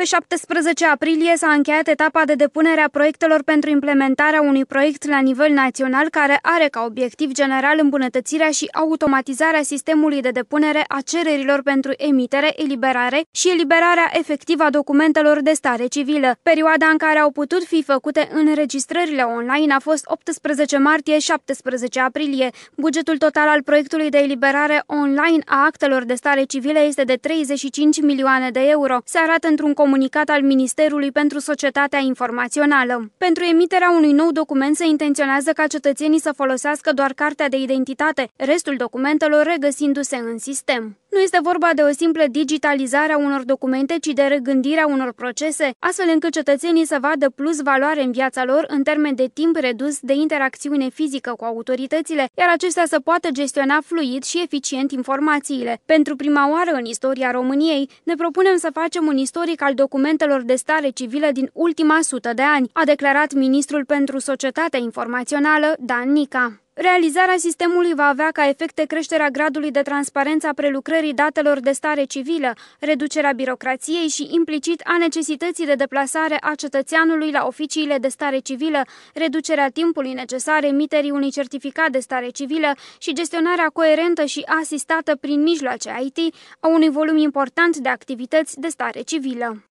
Pe 17 aprilie s-a încheiat etapa de depunere a proiectelor pentru implementarea unui proiect la nivel național care are ca obiectiv general îmbunătățirea și automatizarea sistemului de depunere a cererilor pentru emitere, eliberare și eliberarea efectivă a documentelor de stare civilă. Perioada în care au putut fi făcute înregistrările online a fost 18 martie-17 aprilie. Bugetul total al proiectului de eliberare online a actelor de stare civilă este de 35 milioane de euro. Se arată într-un comunicat al Ministerului pentru Societatea Informațională. Pentru emiterea unui nou document se intenționează ca cetățenii să folosească doar cartea de identitate, restul documentelor regăsindu-se în sistem. Nu este vorba de o simplă digitalizare a unor documente, ci de regândirea unor procese, astfel încât cetățenii să vadă plus valoare în viața lor în termen de timp redus de interacțiune fizică cu autoritățile, iar acestea să poată gestiona fluid și eficient informațiile. Pentru prima oară în istoria României, ne propunem să facem un istoric al documentelor de stare civilă din ultima sută de ani, a declarat ministrul pentru societatea informațională Dan Nica. Realizarea sistemului va avea ca efecte creșterea gradului de transparență a prelucrării datelor de stare civilă, reducerea birocrației și implicit a necesității de deplasare a cetățeanului la oficiile de stare civilă, reducerea timpului necesar emiterii unui certificat de stare civilă și gestionarea coerentă și asistată prin mijloace IT a unui volum important de activități de stare civilă.